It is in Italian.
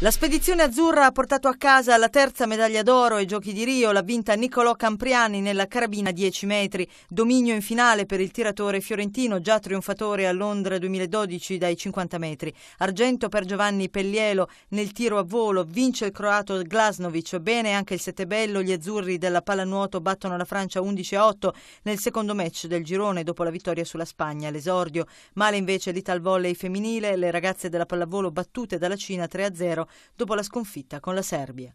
La spedizione azzurra ha portato a casa la terza medaglia d'oro ai Giochi di Rio, l'ha vinta Niccolò Campriani nella carabina 10 metri. Dominio in finale per il tiratore fiorentino, già trionfatore a Londra 2012 dai 50 metri. Argento per Giovanni Pellielo nel tiro a volo, vince il croato Glasnovic, bene anche il settebello, gli azzurri della pallanuoto battono la Francia 11-8 nel secondo match del girone dopo la vittoria sulla Spagna, l'esordio. Male invece l'ital volley femminile, le ragazze della pallavolo battute dalla Cina 3-0 dopo la sconfitta con la Serbia.